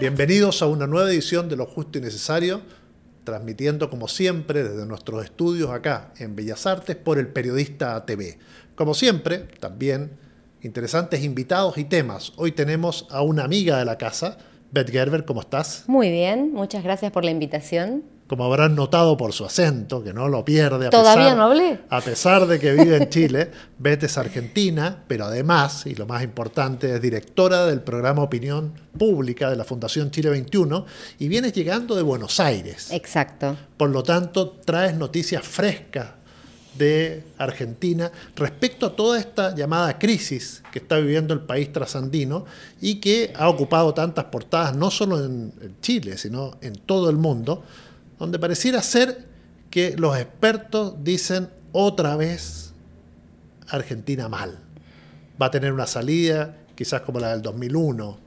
Bienvenidos a una nueva edición de Lo Justo y Necesario, transmitiendo como siempre desde nuestros estudios acá en Bellas Artes por el periodista TV. Como siempre, también interesantes invitados y temas. Hoy tenemos a una amiga de la casa, Beth Gerber, ¿cómo estás? Muy bien, muchas gracias por la invitación como habrán notado por su acento, que no lo pierde. A pesar, A pesar de que vive en Chile, vetes es argentina, pero además, y lo más importante, es directora del programa Opinión Pública de la Fundación Chile 21 y vienes llegando de Buenos Aires. Exacto. Por lo tanto, traes noticias frescas de Argentina respecto a toda esta llamada crisis que está viviendo el país trasandino y que ha ocupado tantas portadas, no solo en Chile, sino en todo el mundo donde pareciera ser que los expertos dicen otra vez Argentina mal. Va a tener una salida quizás como la del 2001,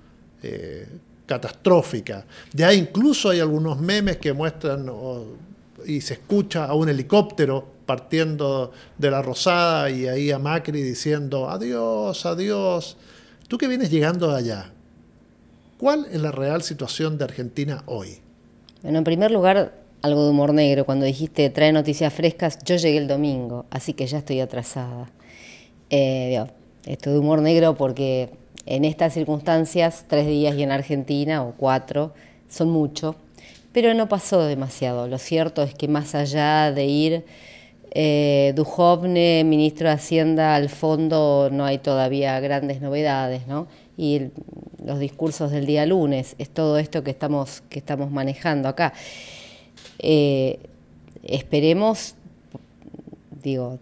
eh, catastrófica. Ya incluso hay algunos memes que muestran y se escucha a un helicóptero partiendo de la Rosada y ahí a Macri diciendo adiós, adiós. Tú que vienes llegando allá, ¿cuál es la real situación de Argentina hoy? Bueno, en primer lugar, algo de humor negro. Cuando dijiste trae noticias frescas, yo llegué el domingo, así que ya estoy atrasada. Estoy eh, esto de humor negro porque en estas circunstancias, tres días y en Argentina, o cuatro, son mucho, pero no pasó demasiado. Lo cierto es que más allá de ir eh, Dujovne, ministro de Hacienda, al fondo, no hay todavía grandes novedades, ¿no? y los discursos del día lunes, es todo esto que estamos, que estamos manejando acá. Eh, esperemos, digo,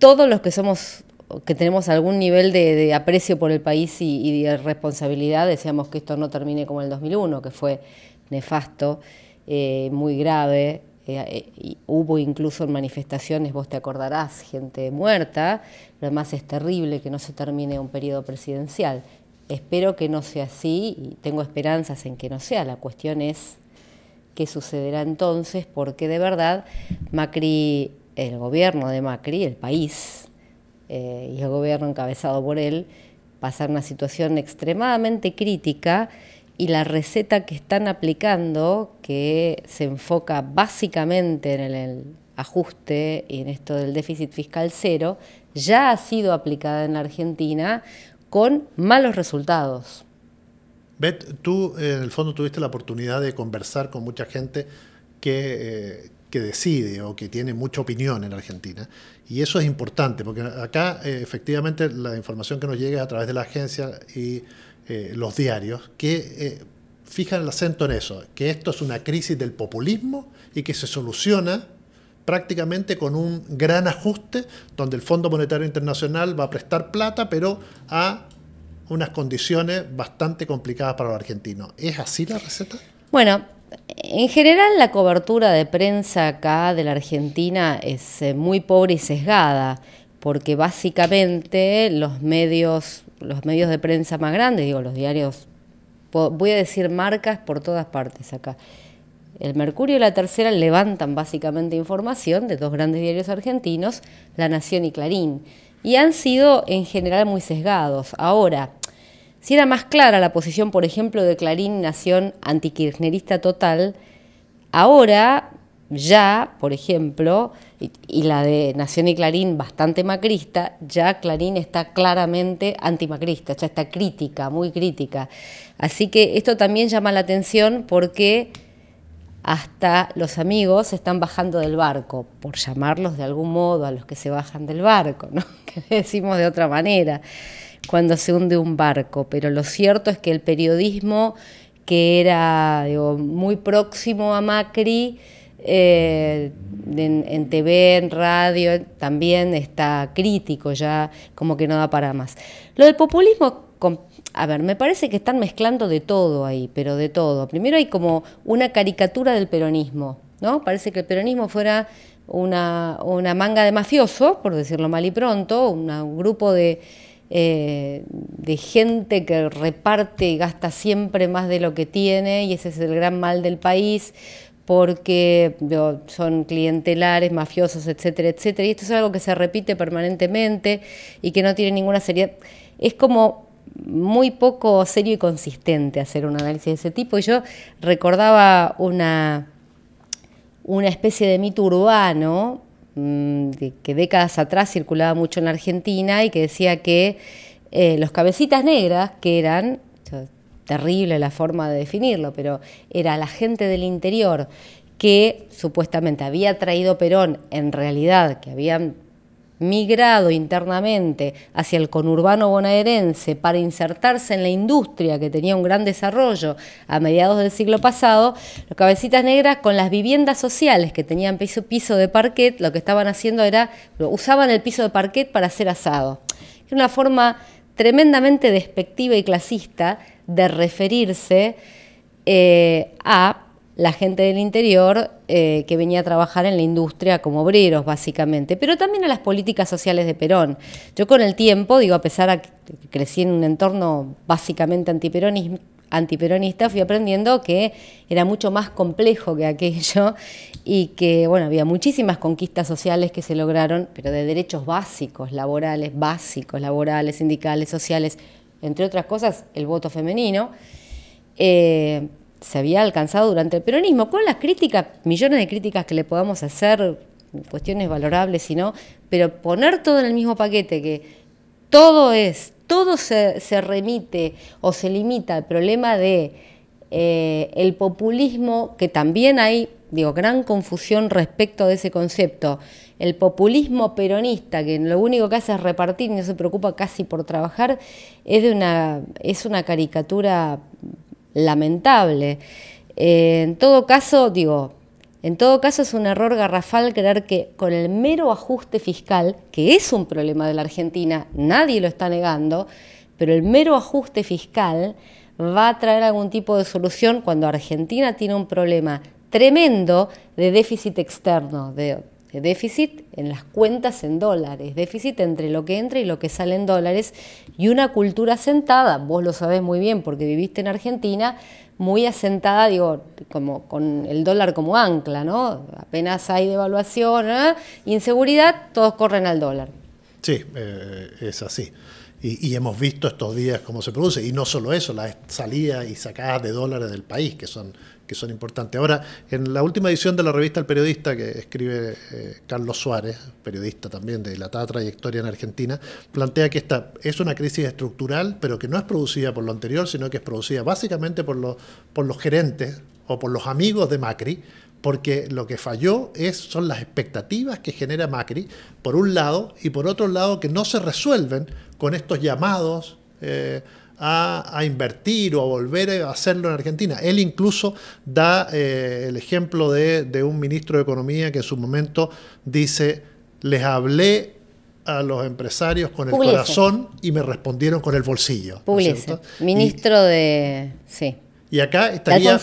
todos los que somos que tenemos algún nivel de, aprecio por el país y, de responsabilidad, deseamos que esto no termine como el 2001, que fue nefasto, eh, muy grave. Eh, hubo incluso en manifestaciones, vos te acordarás, gente muerta. Lo es terrible que no se termine un periodo presidencial. Espero que no sea así y tengo esperanzas en que no sea. La cuestión es qué sucederá entonces, porque de verdad Macri, el gobierno de Macri, el país eh, y el gobierno encabezado por él, pasar una situación extremadamente crítica y la receta que están aplicando, que se enfoca básicamente en el ajuste y en esto del déficit fiscal cero, ya ha sido aplicada en la Argentina con malos resultados. Bet, tú eh, en el fondo tuviste la oportunidad de conversar con mucha gente eh, que, decide o que tiene mucha opinión en Argentina. Y eso es importante, porque acá eh, efectivamente la información que nos llega a través de la agencia y los diarios, que fijan el acento en eso, que esto es una crisis del populismo y que se soluciona prácticamente con un gran ajuste donde el Fondo Monetario Internacional va a prestar plata, pero a unas condiciones bastante complicadas para los argentinos. ¿Es así la receta? Bueno, en general la cobertura de prensa acá de la Argentina es eh, muy pobre y sesgada, porque básicamente los medios, los medios de prensa más grandes, digo, los diarios, voy a decir marcas por todas partes acá, el Mercurio y la Tercera levantan básicamente información de dos grandes diarios argentinos, La Nación y Clarín, y han sido en general muy sesgados. Ahora, si era más clara la posición, por ejemplo, de Clarín Nación antikirchnerista total, ahora ya, por ejemplo, y, la de Nación y Clarín bastante macrista, ya Clarín está claramente antimacrista, ya está crítica, muy crítica. Así que esto también llama la atención porque hasta los amigos están bajando del barco, por llamarlos de algún modo a los que se bajan del barco, ¿no? que decimos de otra manera, cuando se hunde un barco. Pero lo cierto es que el periodismo que era muy próximo a Macri, eh, en, TV, en radio, también está crítico, ya como que no da para más. Lo del populismo a ver, me parece que están mezclando de todo ahí, pero de todo. Primero hay como una caricatura del peronismo, ¿no? Parece que el peronismo fuera una, una manga de mafiosos, por decirlo mal y pronto, un grupo de, eh, de gente que reparte y gasta siempre más de lo que tiene, y ese es el gran mal del país, porque son clientelares, mafiosos, etcétera, etcétera. Y esto es algo que se repite permanentemente y que no tiene ninguna seriedad. Es como muy poco serio y consistente hacer un análisis de ese tipo. Y yo recordaba una, una especie de mito urbano mm, que décadas atrás circulaba mucho en Argentina y que decía que eh, los cabecitas negras, que eran, terrible la forma de definirlo, pero era la gente del interior que supuestamente había traído Perón, en realidad que habían migrado internamente hacia el conurbano bonaerense para insertarse en la industria que tenía un gran desarrollo a mediados del siglo pasado, los cabecitas negras con las viviendas sociales que tenían piso, de parquet, lo que estaban haciendo era, usaban el piso de parquet para hacer asado. Era una forma tremendamente despectiva y clasista de referirse eh, a la gente del interior eh, que venía a trabajar en la industria como obreros, básicamente, pero también a las políticas sociales de Perón. Yo con el tiempo, digo, a pesar de que crecí en un entorno básicamente antiperonista, fui aprendiendo que era mucho más complejo que aquello y que, bueno, había muchísimas conquistas sociales que se lograron, pero de derechos básicos, laborales, básicos, laborales, sindicales, sociales, entre otras cosas, el voto femenino. Eh, se había alcanzado durante el peronismo, con las críticas, millones de críticas que le podamos hacer, cuestiones valorables y no, pero poner todo en el mismo paquete, que todo es, todo se, remite o se limita al problema de eh, el populismo, que también hay, digo, gran confusión respecto de ese concepto, el populismo peronista, que lo único que hace es repartir y no se preocupa casi por trabajar, es, de una, es una caricatura lamentable. Eh, en todo caso, digo, en todo caso es un error garrafal creer que con el mero ajuste fiscal, que es un problema de la Argentina, nadie lo está negando, pero el mero ajuste fiscal va a traer algún tipo de solución cuando Argentina tiene un problema tremendo de déficit externo, de déficit en las cuentas en dólares, déficit entre lo que entra y lo que sale en dólares y una cultura asentada, vos lo sabés muy bien porque viviste en Argentina, muy asentada, digo, como con el dólar como ancla, ¿no? Apenas hay devaluación, ¿eh? inseguridad, todos corren al dólar. Sí, eh, es así. Y, hemos visto estos días cómo se produce. Y no solo eso, la salidas y sacada de dólares del país, que son, que son importantes. Ahora, en la última edición de la revista El Periodista, que escribe eh, Carlos Suárez, periodista también de dilatada trayectoria en Argentina, plantea que esta es una crisis estructural, pero que no es producida por lo anterior, sino que es producida básicamente por, por los gerentes o por los amigos de Macri, porque lo que falló es, son las expectativas que genera Macri, por un lado, y por otro lado, que no se resuelven con estos llamados eh, a, invertir o a volver a hacerlo en Argentina. Él incluso da eh, el ejemplo de, un ministro de Economía que en su momento dice, les hablé a los empresarios con el corazón y me respondieron con el bolsillo. Ministro de... Sí. Y acá estaría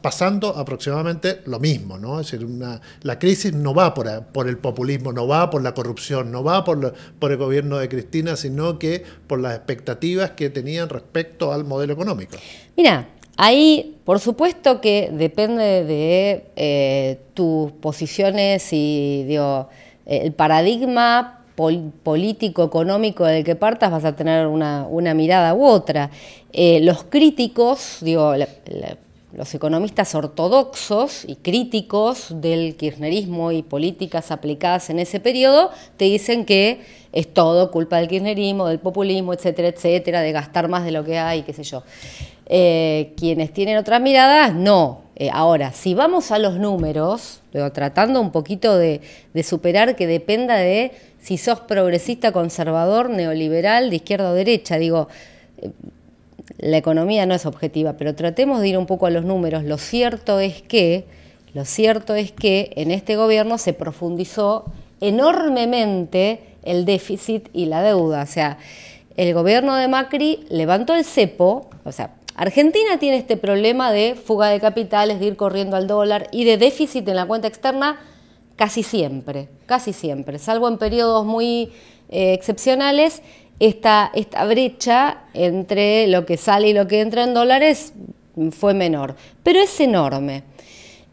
pasando aproximadamente lo mismo, ¿no? Es decir, una, la crisis no va por, el populismo, no va por la corrupción, no va por, por el gobierno de Cristina, sino que por las expectativas que tenían respecto al modelo económico. Mira, Ahí, por supuesto que depende de eh, tus posiciones y el paradigma político, económico del que partas, vas a tener una, mirada u otra. Eh, los críticos, digo, los economistas ortodoxos y críticos del kirchnerismo y políticas aplicadas en ese periodo te dicen que es todo culpa del kirchnerismo, del populismo, etcétera, etcétera, de gastar más de lo que hay, qué sé yo. Eh, quienes tienen otras miradas, no, eh, ahora, si vamos a los números, tratando un poquito de, superar que dependa de si sos progresista, conservador, neoliberal, de izquierda o derecha, digo, eh, la economía no es objetiva, pero tratemos de ir un poco a los números. Lo cierto es que, lo cierto es que en este gobierno se profundizó enormemente el déficit y la deuda. O sea, el gobierno de Macri levantó el cepo, o sea, Argentina tiene este problema de fuga de capitales, de ir corriendo al dólar y de déficit en la cuenta externa casi siempre, casi siempre, salvo en periodos muy eh, excepcionales. Esta, brecha entre lo que sale y lo que entra en dólares fue menor, pero es enorme.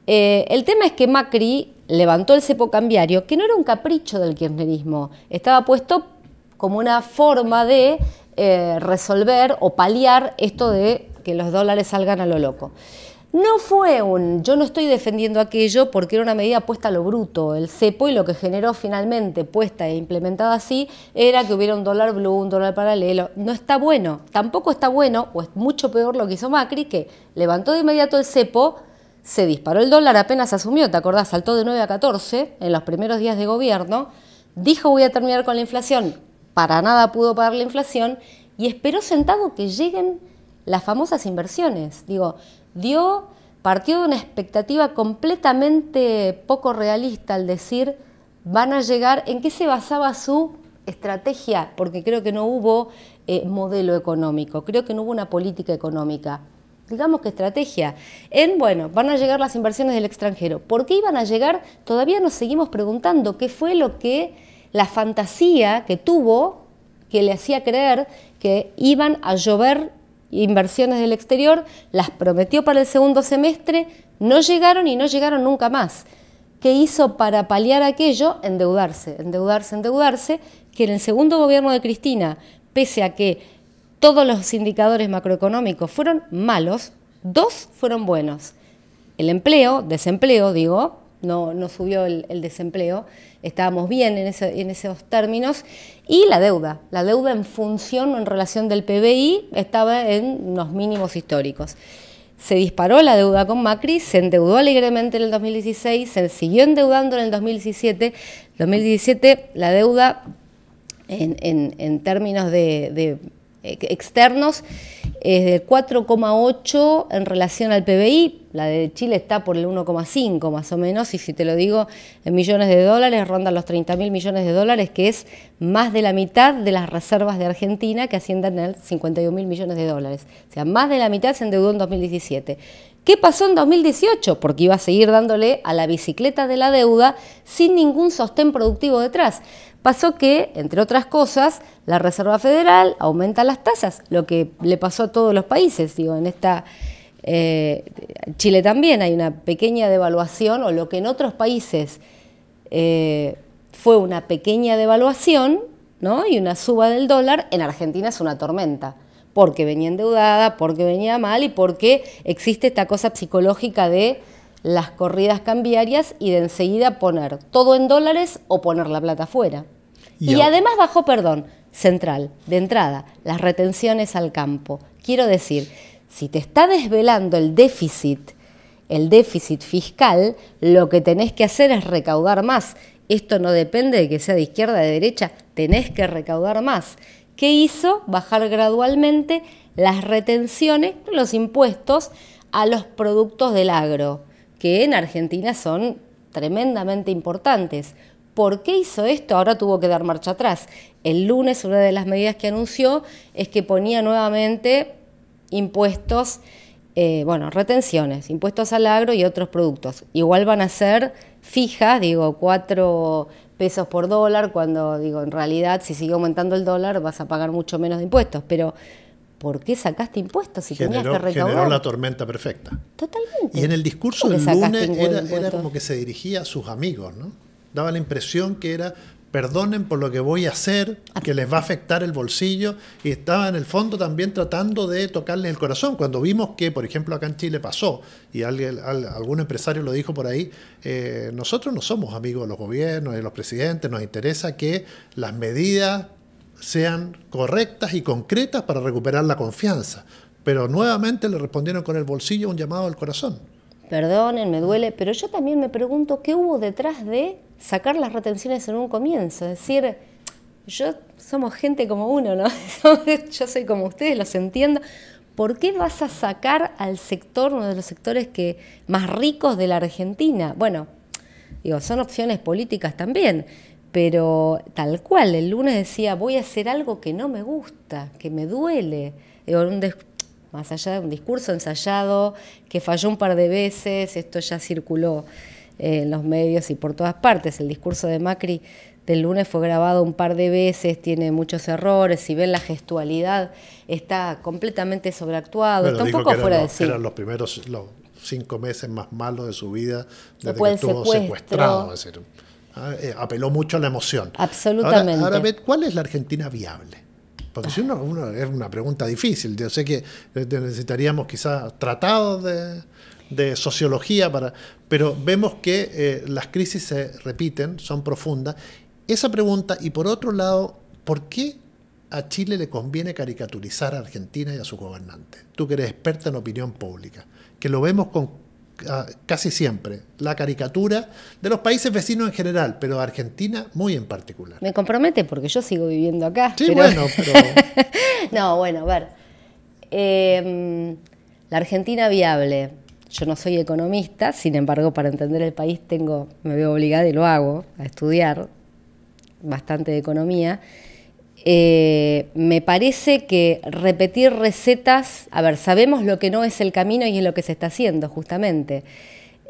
Eh, el tema es que Macri levantó el cepo cambiario, que no era un capricho del kirchnerismo, estaba puesto como una forma de eh, resolver o paliar esto de que los dólares salgan a lo loco. No fue un, yo no estoy defendiendo aquello porque era una medida puesta a lo bruto, el cepo, y lo que generó finalmente, puesta e implementada así, era que hubiera un dólar blue, un dólar paralelo. No está bueno, tampoco está bueno, o es mucho peor lo que hizo Macri, que levantó de inmediato el cepo, se disparó el dólar apenas asumió, ¿te acordás? Saltó de 9 a 14 en los primeros días de gobierno, dijo voy a terminar con la inflación, para nada pudo pagar la inflación, y esperó sentado que lleguen las famosas inversiones. Digo, dio, partió de una expectativa completamente poco realista al decir van a llegar, ¿en qué se basaba su estrategia? Porque creo que no hubo eh, modelo económico, creo que no hubo una política económica. Digamos que estrategia. En, bueno, van a llegar las inversiones del extranjero. ¿Por qué iban a llegar? Todavía nos seguimos preguntando qué fue lo que, la fantasía que tuvo, que le hacía creer que iban a llover inversiones del exterior, las prometió para el segundo semestre, no llegaron y no llegaron nunca más. ¿Qué hizo para paliar aquello? Endeudarse, endeudarse, endeudarse, que en el segundo gobierno de Cristina, pese a que todos los indicadores macroeconómicos fueron malos, dos fueron buenos. El empleo, desempleo, digo, no, subió el desempleo, estábamos bien en, esos términos, y la deuda. La deuda en función o en relación del PBI estaba en los mínimos históricos. Se disparó la deuda con Macri, se endeudó alegremente en el 2016, se siguió endeudando en el 2017. 2017 la deuda en, términos de externos es del 4,8 en relación al PBI, la de Chile está por el 1,5 más o menos, y si te lo digo en millones de dólares, rondan los 30 mil millones de dólares, que es más de la mitad de las reservas de Argentina que ascienden a 51 mil millones de dólares. O sea, más de la mitad se endeudó en 2017. ¿Qué pasó en 2018? Porque iba a seguir dándole a la bicicleta de la deuda sin ningún sostén productivo detrás pasó que, entre otras cosas, la Reserva Federal aumenta las tasas, lo que le pasó a todos los países. Digo, en esta eh, Chile también hay una pequeña devaluación, o lo que en otros países eh, fue una pequeña devaluación ¿no? y una suba del dólar, en Argentina es una tormenta porque venía endeudada, porque venía mal y porque existe esta cosa psicológica de las corridas cambiarias y de enseguida poner todo en dólares o poner la plata afuera. Y, además bajó, perdón, central, de entrada, las retenciones al campo. Quiero decir, si te está desvelando el déficit, el déficit fiscal, lo que tenés que hacer es recaudar más. Esto no depende de que sea de izquierda o de derecha, tenés que recaudar más. ¿Qué hizo? Bajar gradualmente las retenciones, los impuestos a los productos del agro que en Argentina son tremendamente importantes. ¿Por qué hizo esto? Ahora tuvo que dar marcha atrás. El lunes una de las medidas que anunció es que ponía nuevamente impuestos, eh, bueno, retenciones, impuestos al agro y otros productos. Igual van a ser fijas, digo, cuatro pesos por dólar, cuando digo, en realidad si sigue aumentando el dólar vas a pagar mucho menos de impuestos, pero ¿por qué sacaste impuestos si tenías que recaudar? Generó la tormenta perfecta. Totalmente. Y en el discurso del lunes era, como que se dirigía a sus amigos, ¿no? Daba la impresión que era, perdonen por lo que voy a hacer, que les va a afectar el bolsillo, y estaba en el fondo también tratando de tocarles el corazón. Cuando vimos que, por ejemplo, acá en Chile pasó, y alguien, algún empresario lo dijo por ahí, eh, nosotros no somos amigos de los gobiernos, de los presidentes, nos interesa que las medidas sean correctas y concretas para recuperar la confianza. Pero nuevamente le respondieron con el bolsillo un llamado al corazón. Perdonen, me duele, pero yo también me pregunto qué hubo detrás de sacar las retenciones en un comienzo. Es decir, yo somos gente como uno, ¿no? yo soy como ustedes, los entiendo. ¿Por qué vas a sacar al sector, uno de los sectores que, más ricos de la Argentina? Bueno, digo, son opciones políticas también pero tal cual, el lunes decía, voy a hacer algo que no me gusta, que me duele, más allá de un discurso ensayado, que falló un par de veces, esto ya circuló eh, en los medios y por todas partes, el discurso de Macri del lunes fue grabado un par de veces, tiene muchos errores, si ven la gestualidad, está completamente sobreactuado, está un poco fuera de sí. Eran los primeros cinco meses más malos de su vida desde que estuvo secuestrado. Es decir, Ah, eh, apeló mucho a la emoción. Absolutamente. Ahora, ¿cuál es la Argentina viable? Porque uno, es una pregunta difícil. Yo sé que eh, necesitaríamos quizás tratados de, sociología para, pero vemos que eh, las crisis se repiten, son profundas. Esa pregunta y por otro lado, ¿por qué a Chile le conviene caricaturizar a Argentina y a su gobernante? Tú que eres experta en opinión pública, que lo vemos con casi siempre, la caricatura de los países vecinos en general, pero Argentina muy en particular. Me compromete porque yo sigo viviendo acá. bueno, pero... no, bueno, a ver. Em, la Argentina viable. Yo no soy economista, sin embargo, para entender el país tengo, me veo obligada y lo hago, a estudiar bastante de economía. Eh, me parece que repetir recetas, a ver, sabemos lo que no es el camino y es lo que se está haciendo justamente.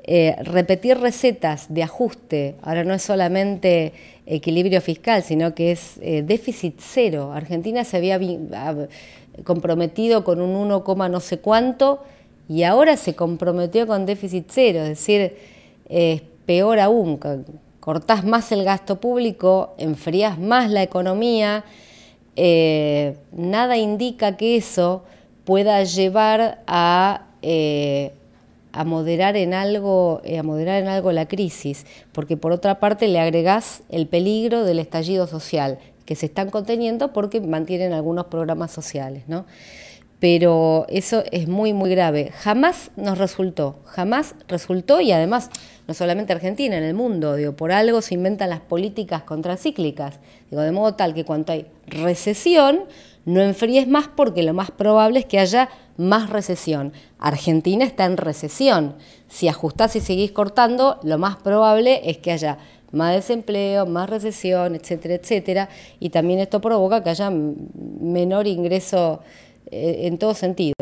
Eh, repetir recetas de ajuste, ahora no es solamente equilibrio fiscal, sino que es eh, déficit cero. Argentina se había comprometido con un 1, no sé cuánto y ahora se comprometió con déficit cero, es decir, es peor aún cortás más el gasto público, enfrías más la economía, eh, nada indica que eso pueda llevar a, eh, moderar en algo, eh, a moderar en algo la crisis, porque por otra parte le agregás el peligro del estallido social, que se están conteniendo porque mantienen algunos programas sociales. ¿no? pero eso es muy, muy grave. Jamás nos resultó, jamás resultó y además no solamente Argentina, en el mundo, digo, por algo se inventan las políticas contracíclicas, digo, de modo tal que cuando hay recesión, no enfríes más porque lo más probable es que haya más recesión. Argentina está en recesión. Si ajustás y seguís cortando, lo más probable es que haya más desempleo, más recesión, etcétera, etcétera. Y también esto provoca que haya menor ingreso eh, en todo sentido.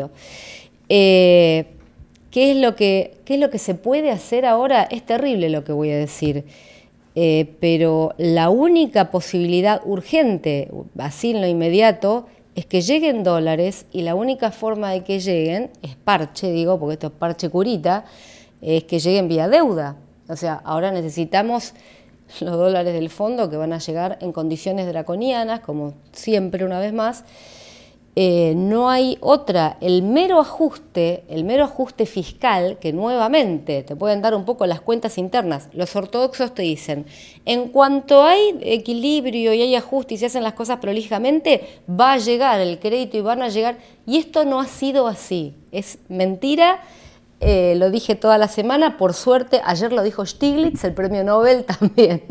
Eh, ¿qué, es lo que, es lo que se puede hacer ahora? Es terrible lo que voy a decir. Eh, pero la única posibilidad urgente, así en lo inmediato, es que lleguen dólares y la única forma de que lleguen es parche, digo, porque esto es parche curita, es que lleguen vía deuda. O sea, ahora necesitamos los dólares del fondo que van a llegar en condiciones draconianas, como siempre una vez más, eh, no hay otra. El mero ajuste, el mero ajuste fiscal, que nuevamente te pueden dar un poco las cuentas internas, los ortodoxos te dicen, en cuanto hay equilibrio y hay ajuste y se hacen las cosas prolijamente, va a llegar el crédito y van a llegar. Y esto no ha sido así. Es mentira. Eh, lo dije toda la semana, por suerte, ayer lo dijo Stiglitz, el premio Nobel también.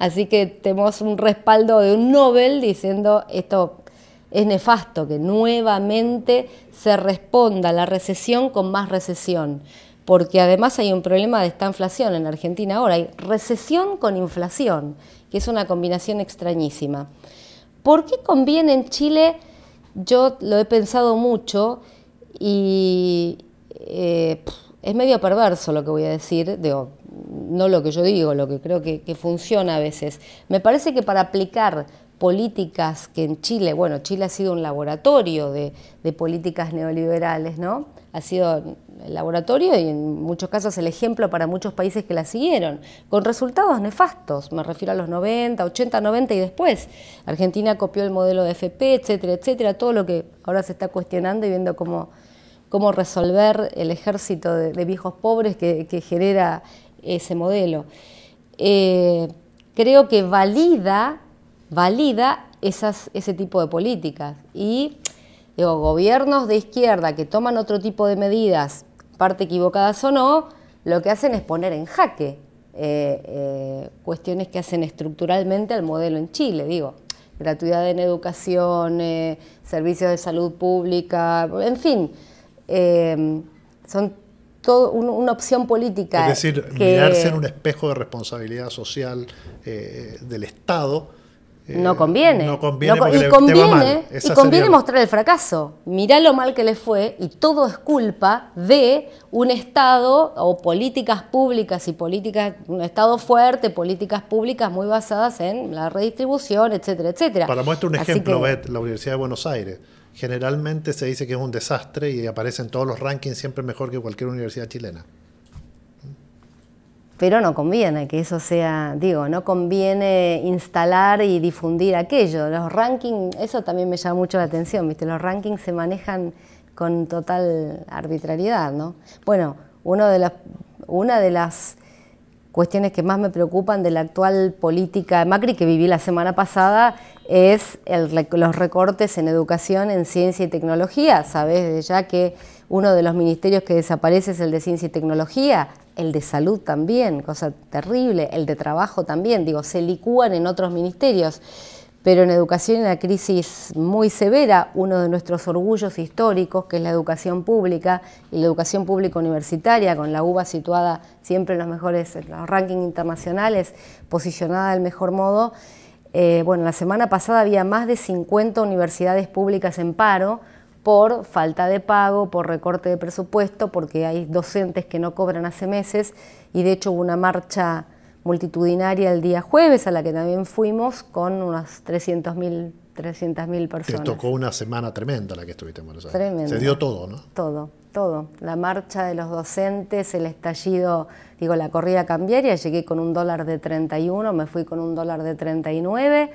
Así que tenemos un respaldo de un Nobel diciendo esto es nefasto que nuevamente se responda la recesión con más recesión, porque además hay un problema de esta inflación en Argentina ahora, hay recesión con inflación, que es una combinación extrañísima. ¿Por qué conviene en Chile? Yo lo he pensado mucho y eh, es medio perverso lo que voy a decir, no lo que yo digo, lo que creo que funciona a veces. Me parece que para aplicar políticas que en Chile, bueno, Chile ha sido un laboratorio de, políticas neoliberales, ¿no? Ha sido el laboratorio y en muchos casos el ejemplo para muchos países que la siguieron, con resultados nefastos, me refiero a los 90, 80, 90 y después. Argentina copió el modelo de FP, etcétera, etcétera, todo lo que ahora se está cuestionando y viendo cómo, cómo resolver el ejército de, viejos pobres que, genera ese modelo. Eh, creo que valida valida ese tipo de políticas. Y los gobiernos de izquierda que toman otro tipo de medidas, parte equivocadas o no, lo que hacen es poner en jaque eh, eh, cuestiones que hacen estructuralmente al modelo en Chile, digo, gratuidad en educación, eh, servicios de salud pública, en fin, son todo una opción política. Es decir, mirarse en un espejo de responsabilidad social del Estado eh, no conviene. No conviene. y, conviene y conviene mostrar el fracaso. Mirá lo mal que le fue y todo es culpa de un Estado o políticas públicas y políticas, un Estado fuerte, políticas públicas muy basadas en la redistribución, etcétera, etcétera. Para muestra un ejemplo, la Universidad de Buenos Aires. Generalmente se dice que es un desastre y aparecen todos los rankings siempre mejor que cualquier universidad chilena pero no conviene que eso sea, digo, no conviene instalar y difundir aquello. Los rankings, eso también me llama mucho la atención, ¿viste? Los rankings se manejan con total arbitrariedad, ¿no? Bueno, uno de las una de las cuestiones que más me preocupan de la actual política de Macri que viví la semana pasada es el, los recortes en educación, en ciencia y tecnología. Sabes ya que uno de los ministerios que desaparece es el de ciencia y tecnología, el de salud también, cosa terrible, el de trabajo también, digo, se licúan en otros ministerios, pero en educación en una crisis muy severa, uno de nuestros orgullos históricos, que es la educación pública y la educación pública universitaria, con la UBA situada siempre en los mejores en los rankings internacionales, posicionada del mejor modo. Eh, bueno, la semana pasada había más de 50 universidades públicas en paro, por falta de pago, por recorte de presupuesto, porque hay docentes que no cobran hace meses y de hecho hubo una marcha multitudinaria el día jueves a la que también fuimos con unas 300.000 mil personas. Te tocó una semana tremenda la que estuviste en Buenos Aires. Se dio todo, ¿no? Todo, todo. La marcha de los docentes, el estallido, digo, la corrida cambiaria. Llegué con un dólar de 31, me fui con un dólar de 39.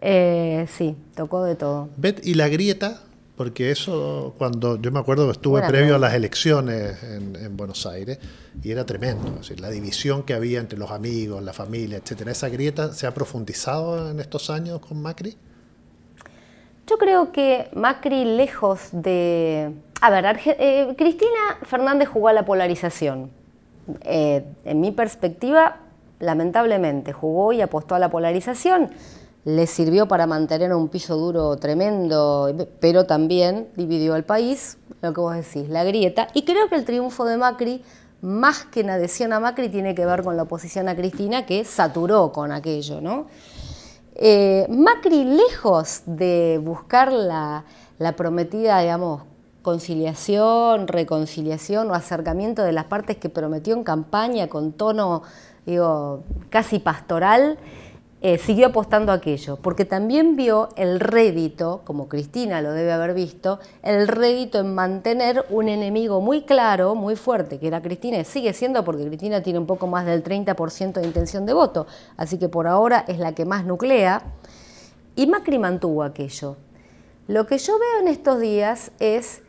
Eh, sí, tocó de todo. ¿y la grieta? porque eso cuando yo me acuerdo que estuve previo a las elecciones en, Buenos Aires y era tremendo, la división que había entre los amigos, la familia, etcétera, esa grieta se ha profundizado en estos años con Macri. Yo creo que Macri lejos de, a ver, eh, Cristina Fernández jugó a la polarización. Eh, en mi perspectiva, lamentablemente, jugó y apostó a la polarización le sirvió para mantener un piso duro tremendo, pero también dividió al país, lo que vos decís, la grieta. Y creo que el triunfo de Macri, más que en adhesión a Macri, tiene que ver con la oposición a Cristina, que saturó con aquello, ¿no? Eh, Macri, lejos de buscar la, la prometida, digamos, conciliación, reconciliación o acercamiento de las partes que prometió en campaña con tono, digo, casi pastoral, eh, siguió apostando a aquello, porque también vio el rédito, como Cristina lo debe haber visto, el rédito en mantener un enemigo muy claro, muy fuerte, que era Cristina, y sigue siendo porque Cristina tiene un poco más del 30% de intención de voto, así que por ahora es la que más nuclea, y Macri mantuvo aquello. Lo que yo veo en estos días es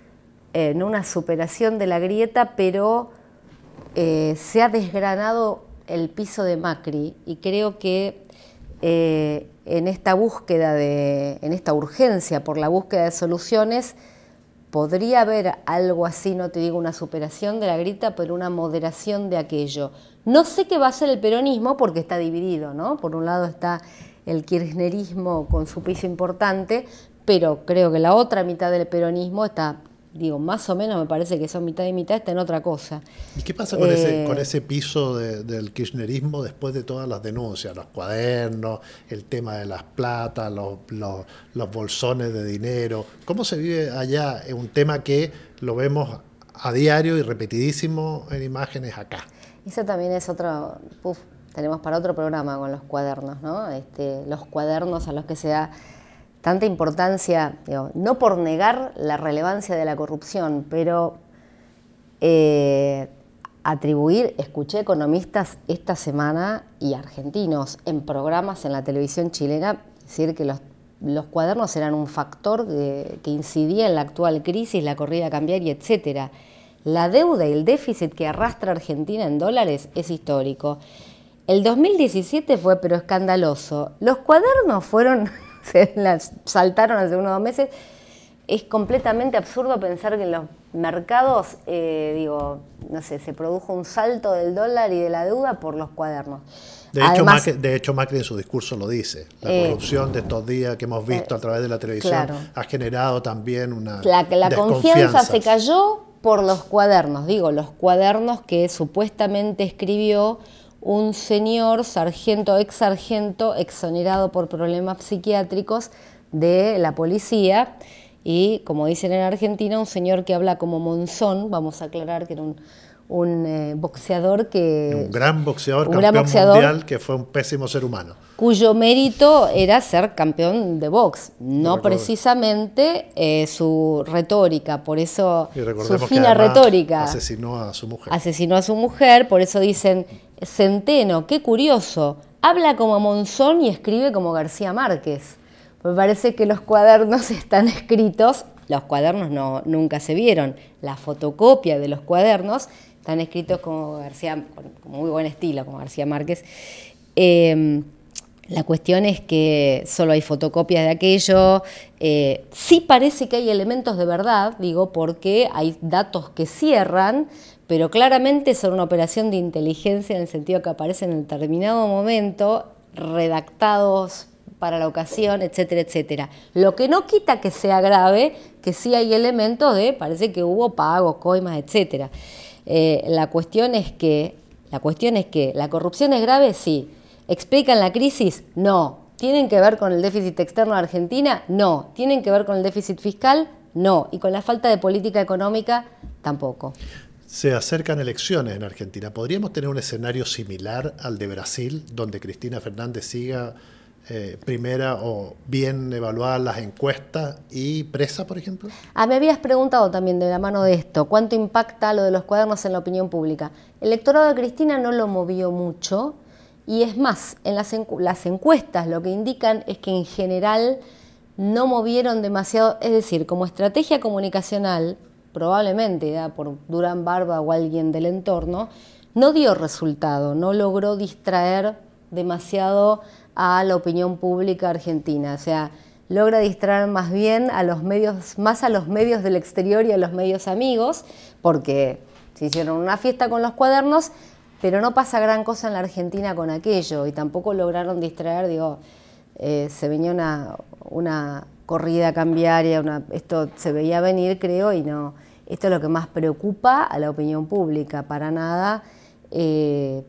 en eh, una superación de la grieta, pero eh, se ha desgranado el piso de Macri y creo que eh, en esta búsqueda de, en esta urgencia por la búsqueda de soluciones, podría haber algo así, no te digo una superación de la grita, pero una moderación de aquello. No sé qué va a ser el peronismo porque está dividido, ¿no? Por un lado está el kirchnerismo con su piso importante, pero creo que la otra mitad del peronismo está digo, más o menos me parece que son mitad y mitad, está en otra cosa. ¿Y qué pasa con, ese, eh, con ese piso del kirchnerismo después de todas las denuncias, los cuadernos, el tema de las platas, los, bolsones de dinero? ¿Cómo se vive allá? Es un tema que lo vemos a diario y repetidísimo en imágenes acá. Eso también es otro, tenemos para otro programa con los cuadernos, ¿no? Este, los cuadernos a los que se da tanta importancia, no por negar la relevancia de la corrupción, pero eh, atribuir, escuché economistas esta semana y argentinos en programas en la televisión chilena decir que los, cuadernos eran un factor que, incidía en la actual crisis, la corrida cambiaria, etcétera. La deuda y el déficit que arrastra Argentina en dólares es histórico. El 2017 fue pero escandaloso. Los cuadernos fueron se saltaron hace unos dos meses. Es completamente absurdo pensar que en los mercados, eh, digo, no sé, se produjo un salto del dólar y de la deuda por los cuadernos. De hecho, Macri, de hecho, Macri en su discurso lo dice. La eh, corrupción de estos días que hemos visto eh, a través de la televisión ha generado también una. la confianza se cayó por los cuadernos, digo, los cuadernos que supuestamente escribió un señor sargento, ex sargento, exonerado por problemas psiquiátricos de la policía. Y como dicen en Argentina, un señor que habla como Monzón, vamos a aclarar que era un un eh, boxeador que... Un gran boxeador, campeón mundial, que fue un pésimo ser humano. Cuyo mérito era ser campeón de box, no, precisamente eh, su retórica, por eso su fina retórica. Asesinó a su mujer. Asesinó a su mujer, por eso dicen, Centeno, qué curioso, habla como Monzón y escribe como García Márquez. Me parece que los cuadernos están escritos, los cuadernos no, nunca se vieron, la fotocopia de los cuadernos están escritos como García, con, muy buen estilo, como García Márquez. Em, la cuestión es que solo hay fotocopias de aquello. Eh, sí parece que hay elementos de verdad, digo, porque hay datos que cierran, pero claramente son una operación de inteligencia en el sentido que aparecen en determinado momento, redactados para la ocasión, etcétera, etcétera. Lo que no quita que sea grave, que sí hay elementos de, parece que hubo pagos, coimas, etcétera. Eh, la, cuestión es que, la cuestión es que la corrupción es grave, sí. ¿Explican la crisis? No. ¿Tienen que ver con el déficit externo de Argentina? No. ¿Tienen que ver con el déficit fiscal? No. ¿Y con la falta de política económica? Tampoco. Se acercan elecciones en Argentina. ¿Podríamos tener un escenario similar al de Brasil, donde Cristina Fernández siga eh, primera o bien evaluadas las encuestas y presa, por ejemplo? Ah, me habías preguntado también de la mano de esto, ¿cuánto impacta lo de los cuadernos en la opinión pública? El electorado de Cristina no lo movió mucho y es más, en las, las encuestas lo que indican es que en general no movieron demasiado, es decir, como estrategia comunicacional, probablemente ah, por Durán Barba o alguien del entorno, no dio resultado, no logró distraer demasiado a la opinión pública argentina. O sea, logra distraer más bien a los medios, más a los medios del exterior y a los medios amigos, porque se hicieron una fiesta con los cuadernos, pero no pasa gran cosa en la Argentina con aquello y tampoco lograron distraer, digo, eh, se venía una, una corrida cambiaria, una, esto se veía venir, creo, y no. Esto es lo que más preocupa a la opinión pública, para nada. Eh,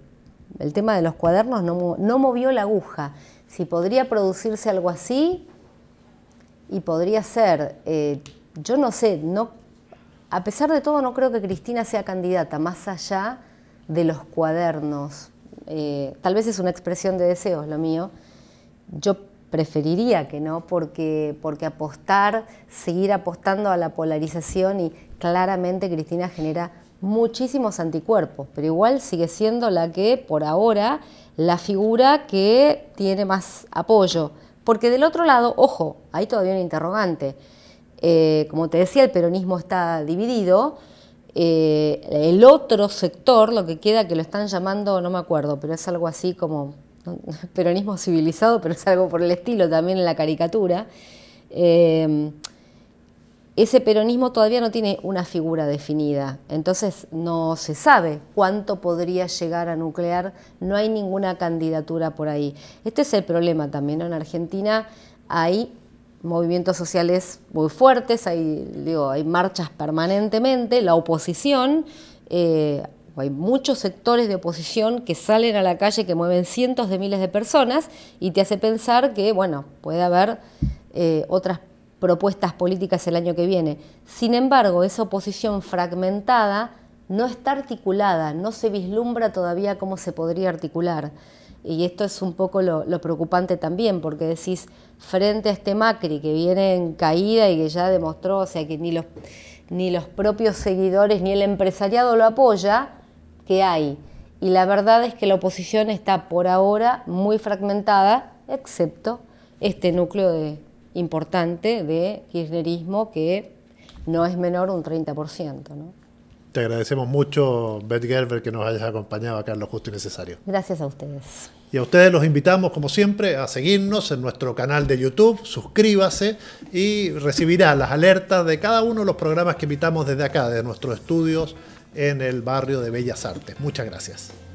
el tema de los cuadernos no, movió la aguja. Si podría producirse algo así y podría ser, eh, yo no sé, no, a pesar de todo no creo que Cristina sea candidata más allá de los cuadernos. Eh, tal vez es una expresión de deseos lo mío. Yo preferiría que no, porque, porque apostar, seguir apostando a la polarización y claramente Cristina genera muchísimos anticuerpos, pero igual sigue siendo la que por ahora la figura que tiene más apoyo. Porque del otro lado, ojo, hay todavía un interrogante. Eh, como te decía, el peronismo está dividido. Eh, el otro sector, lo que queda que lo están llamando, no me acuerdo, pero es algo así como peronismo civilizado, pero es algo por el estilo también en la caricatura. Eh, ese peronismo todavía no tiene una figura definida, entonces no se sabe cuánto podría llegar a nuclear, no hay ninguna candidatura por ahí. Este es el problema también, en Argentina hay movimientos sociales muy fuertes, hay, hay marchas permanentemente, la oposición, eh, hay muchos sectores de oposición que salen a la calle, que mueven cientos de miles de personas y te hace pensar que, bueno, puede haber eh, otras otras propuestas políticas el año que viene. Sin embargo, esa oposición fragmentada no está articulada, no se vislumbra todavía cómo se podría articular. Y esto es un poco lo, preocupante también, porque decís, frente a este Macri que viene en caída y que ya demostró, o sea, que ni los, ni los propios seguidores ni el empresariado lo apoya, ¿qué hay? Y la verdad es que la oposición está por ahora muy fragmentada, excepto este núcleo de, importante de kirchnerismo que no es menor un 30%. Te agradecemos mucho, Beth Gerber, que nos hayas acompañado acá en Lo Justo y Necesario. Gracias a ustedes. Y a ustedes los invitamos, como siempre, a seguirnos en nuestro canal de YouTube, suscríbase y recibirá las alertas de cada uno de los programas que invitamos desde acá, de nuestros estudios en el barrio de Bellas Artes. Muchas gracias.